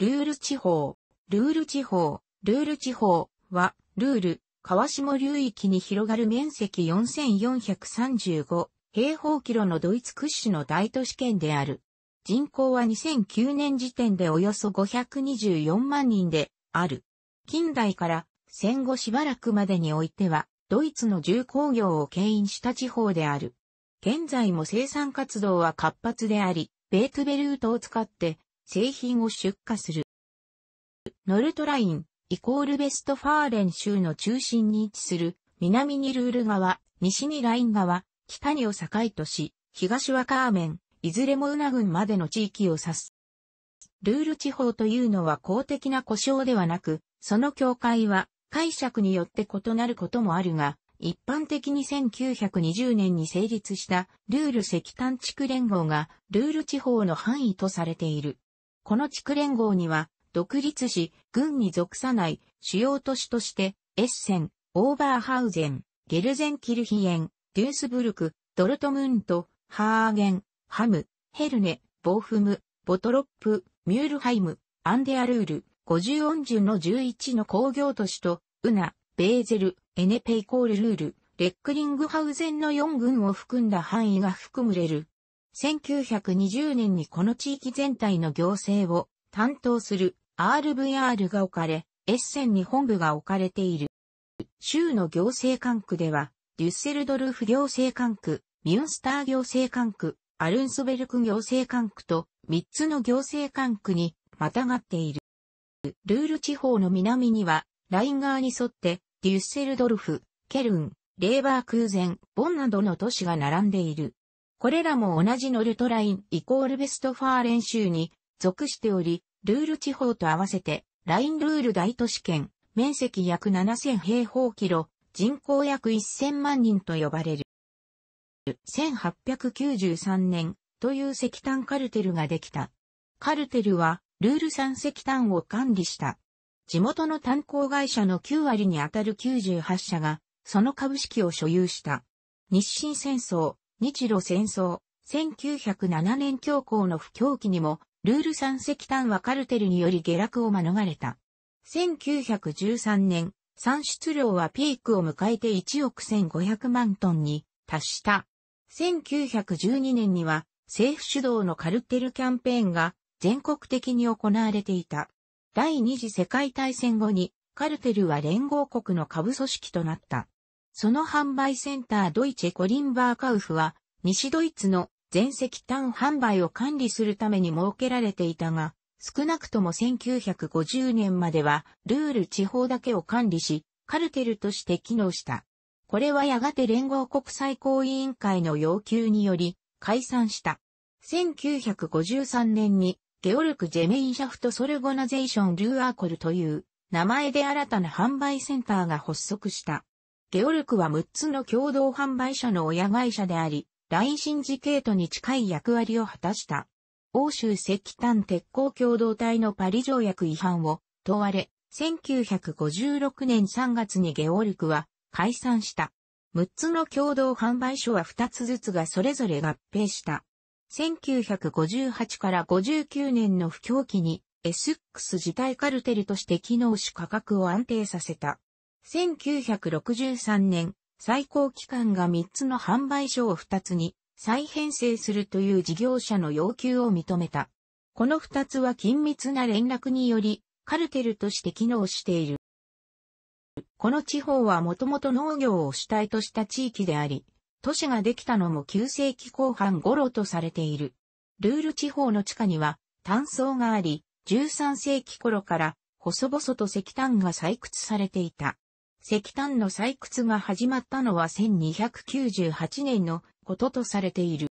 ルール地方、ルール地方、ルール地方は、ルール、川下流域に広がる面積4435平方キロのドイツ屈指の大都市圏である。人口は2009年時点でおよそ524万人である。近代から戦後しばらくまでにおいては、ドイツの重工業を牽引した地方である。現在も生産活動は活発であり、ベートベルートを使って製品を出荷する。ノルトライン、イコールベストファーレン州の中心に位置する、南にルール川、西にライン川、北にを境とし、東はカーメン、いずれもウナ郡までの地域を指す。ルール地方というのは公的な故障ではなく、その境界は解釈によって異なることもあるが、一般的に1920年に成立したルール石炭地区連合がルール地方の範囲とされている。この地区連合には、独立し、軍に属さない主要都市として、エッセン、オーバーハウゼン、ゲルゼンキルヒエン、デュースブルク、ドルトムント、ハーゲン、ハム、ヘルネ、ボーフム、ボトロップ、ミュールハイム、アンデアルール、50音順の11の工業都市と、ウナ、ベーゼル、エネペイコールルール、レックリングハウゼンの4軍を含んだ範囲が含むれる。1920年にこの地域全体の行政を担当する RVR が置かれ、エッセンに本部が置かれている。州の行政管区では、デュッセルドルフ行政管区、ミュンスター行政管区、アルンソベルク行政管区と3つの行政管区にまたがっている。ルール地方の南には、ライン側に沿って、デュッセルドルフ、ケルン、レーバー空前、ボンなどの都市が並んでいる。これらも同じノルトラインイコールベストファー練習に属しており、ルール地方と合わせて、ラインルール大都市圏、面積約7000平方キロ、人口約1000万人と呼ばれる。1893年という石炭カルテルができた。カルテルはルール産石炭を管理した。地元の炭鉱会社の9割にあたる98社がその株式を所有した。日清戦争、日露戦争、1907年恐慌の不況期にも、ルール産石炭はカルテルにより下落を免れた。1913年、産出量はピークを迎えて1億1500万トンに達した。1912年には政府主導のカルテルキャンペーンが全国的に行われていた。第二次世界大戦後にカルテルは連合国の下部組織となった。その販売センタードイチェ・コリンバーカウフは、西ドイツの全石炭販売を管理するために設けられていたが、少なくとも1950年までは、ルール地方だけを管理し、カルテルとして機能した。これはやがて連合国際行為委員会の要求により、解散した。1953年に、ゲオルク・ジェメインシャフト・ソルゴナゼーション・ルーアーコルという名前で新たな販売センターが発足した。ゲオルクは6つの共同販売者の親会社であり、ラインシンジケートに近い役割を果たした。欧州石炭鉄鋼共同体のパリ条約違反を問われ、1956年3月にゲオルクは解散した。6つの共同販売所は2つずつがそれぞれ合併した。1958から59年の不況期にエスックス自体カルテルとして機能し価格を安定させた。1963年、最高機関が3つの販売所を2つに再編成するという事業者の要求を認めた。この2つは緊密な連絡により、カルテルとして機能している。この地方はもともと農業を主体とした地域であり、都市ができたのも9世紀後半頃とされている。ルール地方の地下には炭層があり、13世紀頃から細々と石炭が採掘されていた。石炭の採掘が始まったのは1298年のこととされている。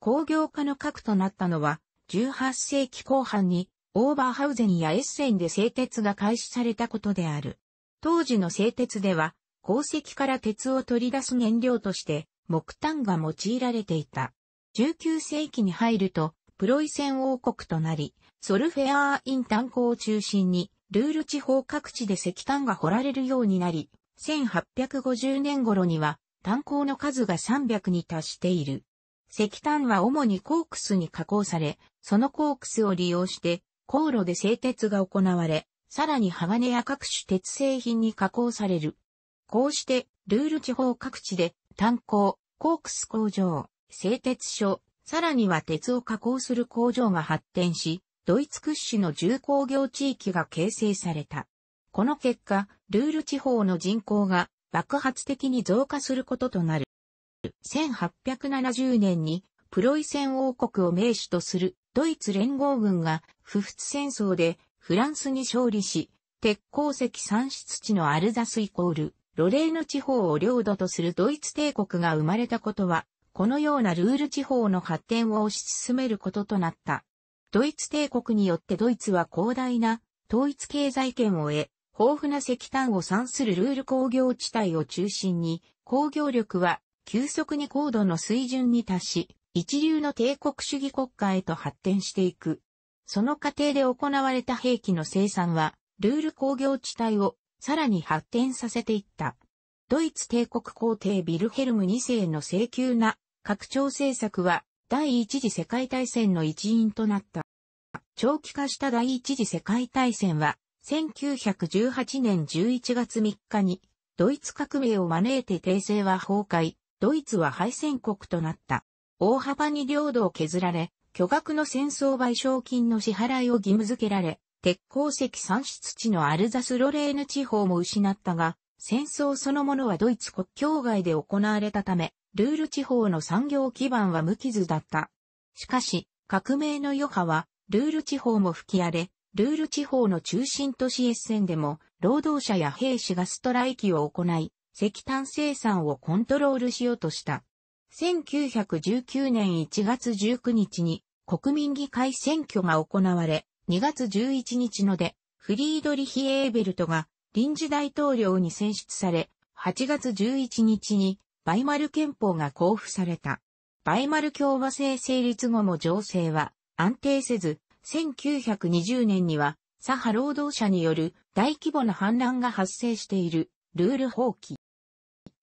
工業化の核となったのは、18世紀後半にオーバーハウゼンやエッセンで製鉄が開始されたことである。当時の製鉄では、鉱石から鉄を取り出す燃料として木炭が用いられていた。19世紀に入ると、プロイセン王国となり、ソルフェアーイン炭鉱を中心にルール地方各地で石炭が掘られるようになり、1850年頃には炭鉱の数が300に達している。石炭は主にコークスに加工され、そのコークスを利用して航路で製鉄が行われ、さらに鋼や各種鉄製品に加工される。こうして、ルール地方各地で炭鉱、コークス工場、製鉄所、さらには鉄を加工する工場が発展し、ドイツ屈指の重工業地域が形成された。この結果、ルール地方の人口が爆発的に増加することとなる。1870年にプロイセン王国を名手とするドイツ連合軍が不仏戦争でフランスに勝利し、鉄鉱石産出地のアルザスイコール、ロレーヌ地方を領土とするドイツ帝国が生まれたことは、このようなルール地方の発展を推し進めることとなった。ドイツ帝国によってドイツは広大な統一経済圏を得、豊富な石炭を産するルール工業地帯を中心に、工業力は急速に高度の水準に達し、一流の帝国主義国家へと発展していく。その過程で行われた兵器の生産は、ルール工業地帯をさらに発展させていった。ドイツ帝国皇帝ビルヘルム2世の請求な拡張政策は、第一次世界大戦の一員となった。長期化した第一次世界大戦は、1918年11月3日に、ドイツ革命を招いて帝政は崩壊、ドイツは敗戦国となった。大幅に領土を削られ、巨額の戦争賠償金の支払いを義務付けられ、鉄鉱石産出地のアルザスロレーヌ地方も失ったが、戦争そのものはドイツ国境外で行われたため、ルール地方の産業基盤は無傷だった。しかし、革命の余波は、ルール地方も吹き荒れ、ルール地方の中心都市エッセンでも、労働者や兵士がストライキを行い、石炭生産をコントロールしようとした。1919年1月19日に国民議会選挙が行われ、2月11日ので、フリードリヒ・エーベルトが臨時大統領に選出され、8月11日にバイマル憲法が交付された。バイマル共和制成立後も情勢は安定せず、1920年には左派労働者による大規模な反乱が発生しているルール放棄。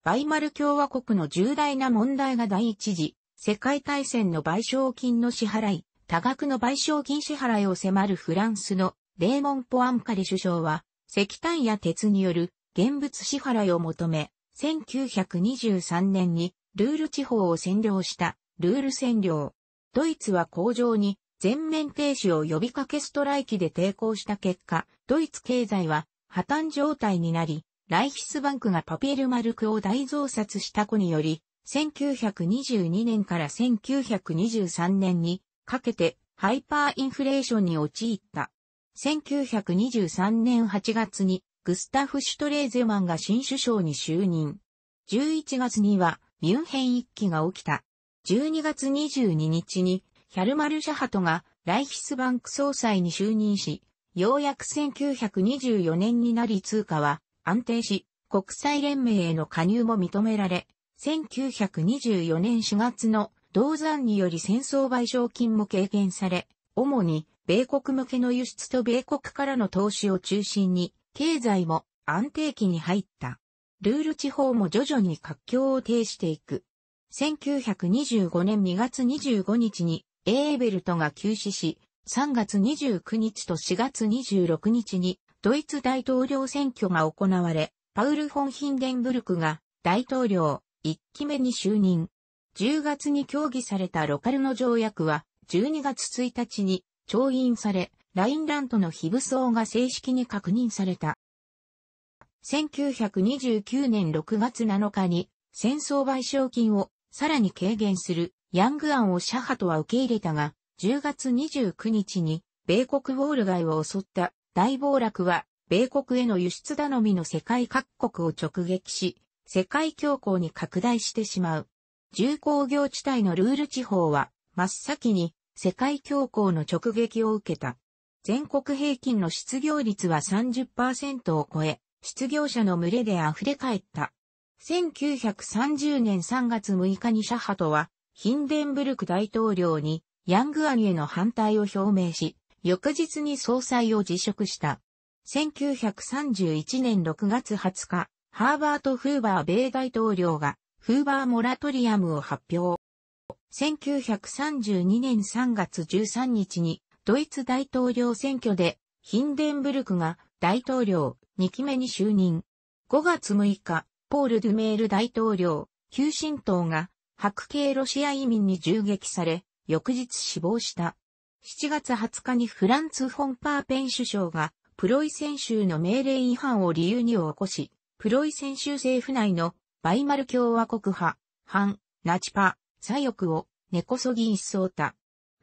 バイマル共和国の重大な問題が第一次世界大戦の賠償金の支払い、多額の賠償金支払いを迫るフランスのレーモン・ポアンカリ首相は石炭や鉄による現物支払いを求め1923年にルール地方を占領したルール占領。ドイツは工場に全面停止を呼びかけストライキで抵抗した結果、ドイツ経済は破綻状態になり、ライヒスバンクがパピエルマルクを大増殺した子により、1922年から1923年にかけてハイパーインフレーションに陥った。1923年8月にグスタフ・シュトレーゼマンが新首相に就任。11月にはミュンヘン一揆が起きた。12月22日にヒャルマル・シャハトがライヒスバンク総裁に就任し、ようやく1924年になり通貨は安定し、国際連盟への加入も認められ、1924年4月の銅山により戦争賠償金も軽減され、主に米国向けの輸出と米国からの投資を中心に経済も安定期に入った。ルール地方も徐々に活況を呈していく。1925年2月25日にエーベルトが休止し、3月29日と4月26日にドイツ大統領選挙が行われ、パウル・フォン・ヒンデンブルクが大統領1期目に就任。10月に協議されたロカルノ条約は12月1日に調印され、ラインラントの非武装が正式に確認された。1929年6月7日に戦争賠償金をさらに軽減するヤング案をシャハとは受け入れたが、10月29日に米国ウォール街を襲った大暴落は米国への輸出頼みの世界各国を直撃し、世界恐慌に拡大してしまう。重工業地帯のルール地方は真っ先に世界恐慌の直撃を受けた。全国平均の失業率は30%を超え、失業者の群れで溢れ返った。1930年3月6日にシャハトは、ヒンデンブルク大統領にヤングアニへの反対を表明し、翌日に総裁を辞職した。1931年6月20日、ハーバート・フーバー米大統領が、フーバーモラトリアムを発表。1932年3月13日に、ドイツ大統領選挙で、ヒンデンブルクが大統領2期目に就任。5月6日、ポール・ドゥメール大統領、旧神党が、白系ロシア移民に銃撃され、翌日死亡した。7月20日にフランツ・フォン・パーペン首相が、プロイセン州の命令違反を理由に起こし、プロイセン州政府内のバイマル共和国派、反、ナチパ、左翼を根こそぎ一掃た。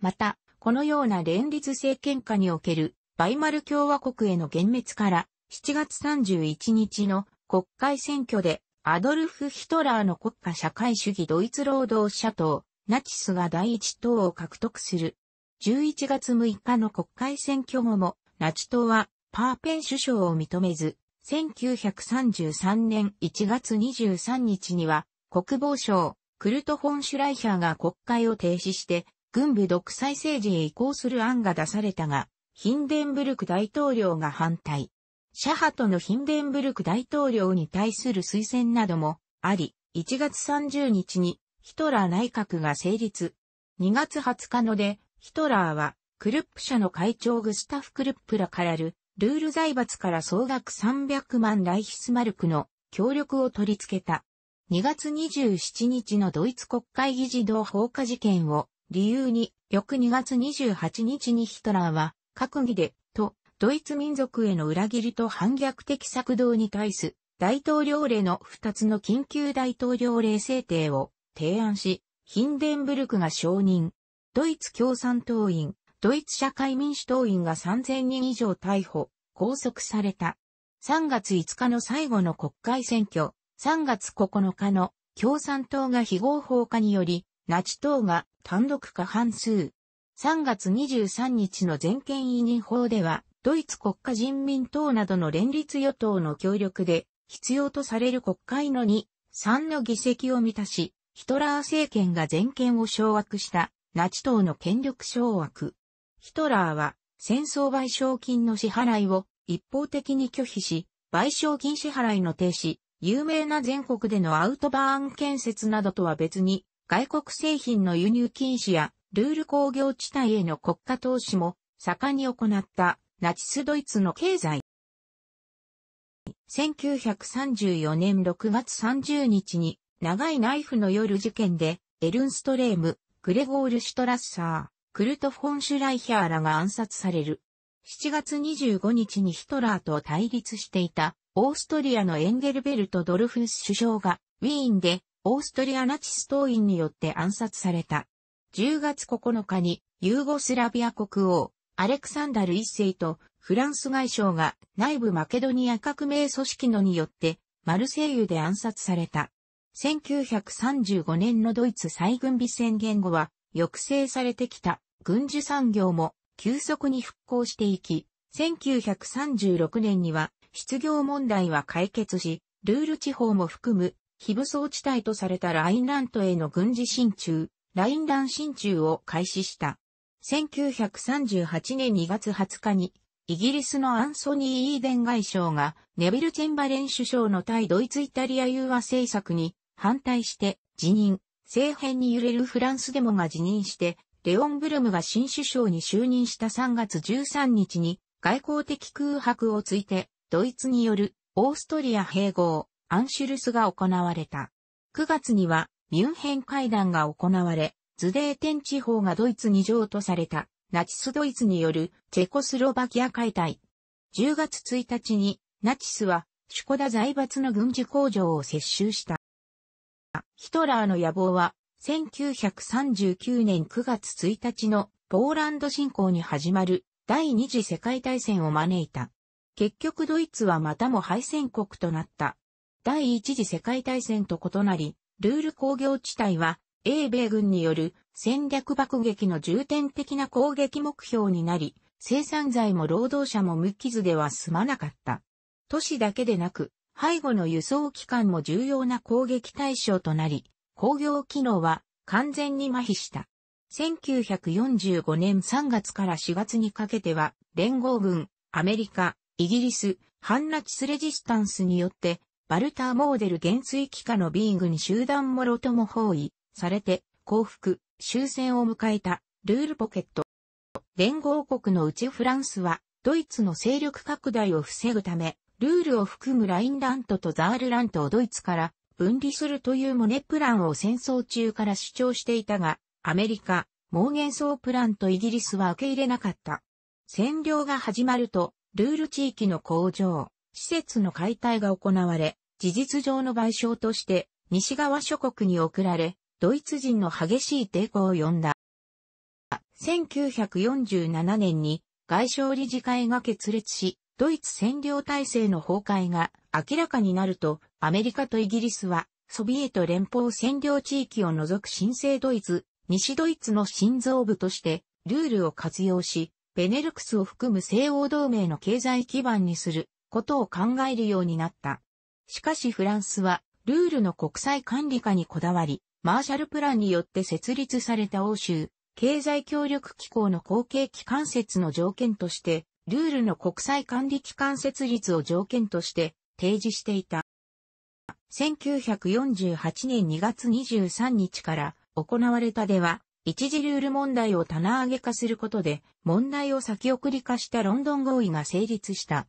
また、このような連立政権下におけるバイマル共和国への幻滅から7月31日の国会選挙でアドルフ・ヒトラーの国家社会主義ドイツ労働者党、ナチスが第一党を獲得する。11月6日の国会選挙後も、ナチ党はパーペン首相を認めず、1933年1月23日には、国防省、クルト・ホン・シュライヒャーが国会を停止して、軍部独裁政治へ移行する案が出されたが、ヒンデンブルク大統領が反対。シャハとのヒンデンブルク大統領に対する推薦などもあり、1月30日にヒトラー内閣が成立。2月20日ので、ヒトラーは、クルップ社の会長グスタフ・クルップらからる、ルール財閥から総額300万ライヒスマルクの協力を取り付けた。2月27日のドイツ国会議事堂放火事件を理由に、翌2月28日にヒトラーは、閣議で、と、ドイツ民族への裏切りと反逆的策動に対す、大統領令の2つの緊急大統領令制定を提案し、ヒンデンブルクが承認。ドイツ共産党員、ドイツ社会民主党員が3000人以上逮捕、拘束された。3月5日の最後の国会選挙、3月9日の共産党が非合法化により、ナチ党が単独過半数。3月23日の全権委任法では、ドイツ国家人民党などの連立与党の協力で、必要とされる国会の2、3の議席を満たし、ヒトラー政権が全権を掌握した、ナチ党の権力掌握。ヒトラーは、戦争賠償金の支払いを一方的に拒否し、賠償金支払いの停止、有名な全国でのアウトバーン建設などとは別に、外国製品の輸入禁止やルール工業地帯への国家投資も盛んに行ったナチスドイツの経済。1934年6月30日に長いナイフの夜事件でエルンストレーム、グレゴール・シュトラッサー、クルト・フォン・シュライヒャーらが暗殺される。7月25日にヒトラーと対立していたオーストリアのエンゲルベルト・ドルフス首相がウィーンでオーストリアナチス党員によって暗殺された。10月9日にユーゴスラビア国王、アレクサンダル一世とフランス外相が内部マケドニア革命組織のによってマルセイユで暗殺された。1935年のドイツ再軍備宣言後は抑制されてきた軍需産業も急速に復興していき、1936年には失業問題は解決し、ルール地方も含む非武装地帯とされたラインラントへの軍事進駐、ラインラン進駐を開始した。1938年2月20日に、イギリスのアンソニー・イーデン外相が、ネビル・チェンバレン首相の対ドイツ・イタリア融和政策に反対して辞任、政変に揺れるフランスデモが辞任して、レオン・ブルムが新首相に就任した3月13日に、外交的空白をついて、ドイツによるオーストリア併合、アンシュルスが行われた。9月にはミュンヘン会談が行われ、ズデーテン地方がドイツに譲渡された、ナチスドイツによるチェコスロバキア解体。10月1日にナチスはシュコダ財閥の軍事工場を接収した。ヒトラーの野望は1939年9月1日のポーランド侵攻に始まる第二次世界大戦を招いた。結局ドイツはまたも敗戦国となった。第一次世界大戦と異なり、ルール工業地帯は、英米軍による戦略爆撃の重点的な攻撃目標になり、生産材も労働者も無傷では済まなかった。都市だけでなく、背後の輸送機関も重要な攻撃対象となり、工業機能は完全に麻痺した。1945年3月から4月にかけては、連合軍、アメリカ、イギリス、反ナチスレジスタンスによってバルター・モーデル減衰期下のビーグに集団もろとも包囲されて降伏、終戦を迎えたルールポケット。連合国のうちフランスはドイツの勢力拡大を防ぐため、ルールを含むラインラントとザールラントをドイツから分離するというモネプランを戦争中から主張していたが、アメリカ、モーゲンソープランとイギリスは受け入れなかった。占領が始まると、ルール地域の向上、施設の解体が行われ、事実上の賠償として西側諸国に送られ、ドイツ人の激しい抵抗を呼んだ。1947年に外相理事会が決裂し、ドイツ占領体制の崩壊が明らかになると、アメリカとイギリスは、ソビエト連邦占領地域を除く新生ドイツ、西ドイツの心臓部として、ルールを活用し、ベネルクスを含む西欧同盟の経済基盤にすることを考えるようになった。しかしフランスは、ルールの国際管理下にこだわり、マーシャルプランによって設立された欧州、経済協力機構の後継機関設の条件として、ルールの国際管理機関設立を条件として提示していた。1948年2月23日から行われたでは、一時ルール問題を棚上げ化することで、問題を先送り化したロンドン合意が成立した。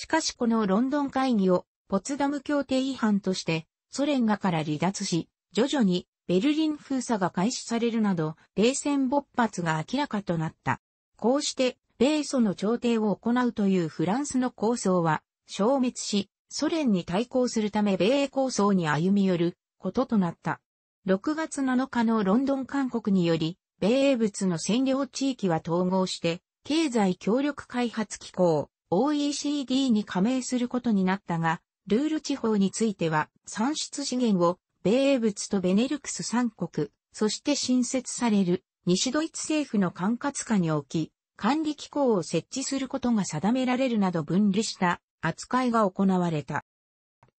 しかしこのロンドン会議をポツダム協定違反としてソ連がから離脱し、徐々にベルリン封鎖が開始されるなど、冷戦勃発が明らかとなった。こうして、米ソの調停を行うというフランスの構想は消滅し、ソ連に対抗するため米英構想に歩み寄ることとなった。6月7日のロンドン勧告により、米英物の占領地域は統合して、経済協力開発機構、OECD に加盟することになったが、ルール地方については産出資源を米英物とベネルクス3国、そして新設される西ドイツ政府の管轄下に置き、管理機構を設置することが定められるなど分離した扱いが行われた。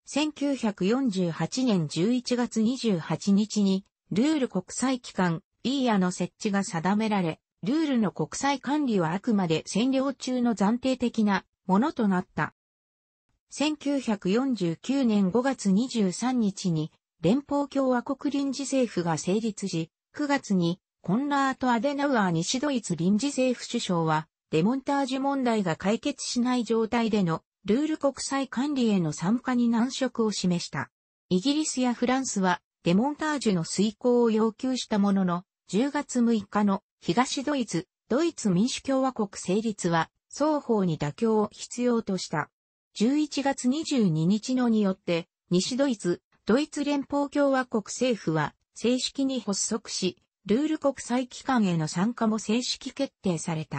1948年11月28日にルール国際機関イーヤの設置が定められ、ルールの国際管理はあくまで占領中の暫定的なものとなった。1949年5月23日に連邦共和国臨時政府が成立し、9月にコンラート・アデナウアー西ドイツ臨時政府首相は、デモンタージュ問題が解決しない状態でのルール国際管理への参加に難色を示した。イギリスやフランスはデモンタージュの遂行を要求したものの、10月6日の東ドイツ、ドイツ民主共和国成立は、双方に妥協を必要とした。11月22日のによって、西ドイツ、ドイツ連邦共和国政府は、正式に発足し、ルール国際機関への参加も正式決定された。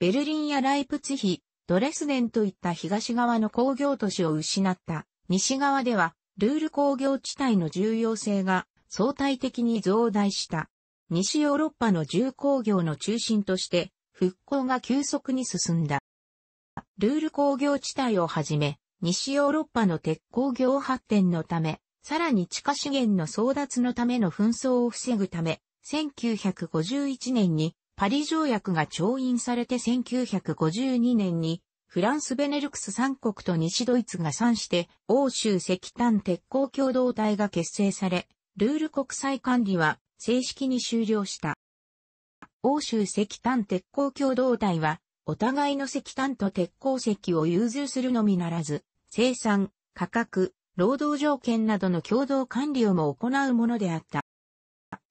ベルリンやライプツヒ、ドレスデンといった東側の工業都市を失った西側ではルール工業地帯の重要性が相対的に増大した。西ヨーロッパの重工業の中心として復興が急速に進んだ。ルール工業地帯をはじめ、西ヨーロッパの鉄工業発展のため、さらに地下資源の争奪のための紛争を防ぐため、1951年にパリ条約が調印されて1952年にフランス・ベネルクス3国と西ドイツが参して欧州石炭鉄鋼共同体が結成され、ルール国際管理は正式に終了した。欧州石炭鉄鋼共同体は、お互いの石炭と鉄鉱石を融通するのみならず、生産、価格、労働条件などの共同管理をも行うものであった。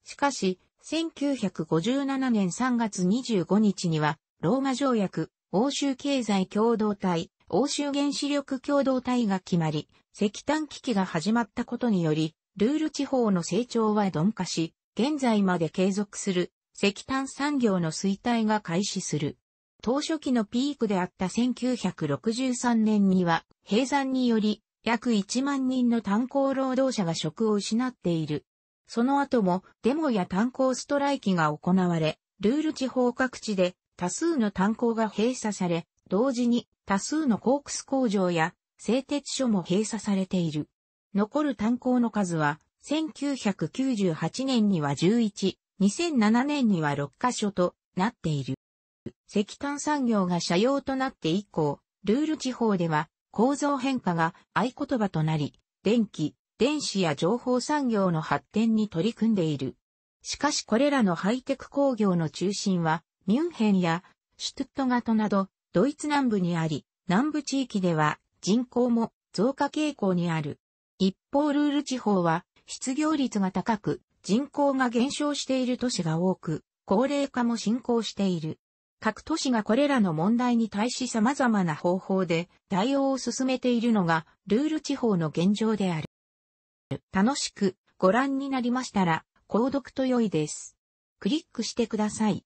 しかし、1957年3月25日には、ローマ条約、欧州経済共同体、欧州原子力共同体が決まり、石炭危機が始まったことにより、ルール地方の成長は鈍化し、現在まで継続する石炭産業の衰退が開始する。当初期のピークであった1963年には閉山により約1万人の炭鉱労働者が職を失っている。その後もデモや炭鉱ストライキが行われ、ルール地方各地で多数の炭鉱が閉鎖され、同時に多数のコークス工場や製鉄所も閉鎖されている。残る炭鉱の数は1998年には11、2007年には6カ所となっている。石炭産業が社用となって以降、ルール地方では構造変化が合言葉となり、電気、電子や情報産業の発展に取り組んでいる。しかしこれらのハイテク工業の中心は、ミュンヘンやシュトゥットガトなど、ドイツ南部にあり、南部地域では人口も増加傾向にある。一方ルール地方は失業率が高く、人口が減少している都市が多く、高齢化も進行している。各都市がこれらの問題に対し様々な方法で対応を進めているのがルール地方の現状である。楽しくご覧になりましたら、購読と良いです。クリックしてください。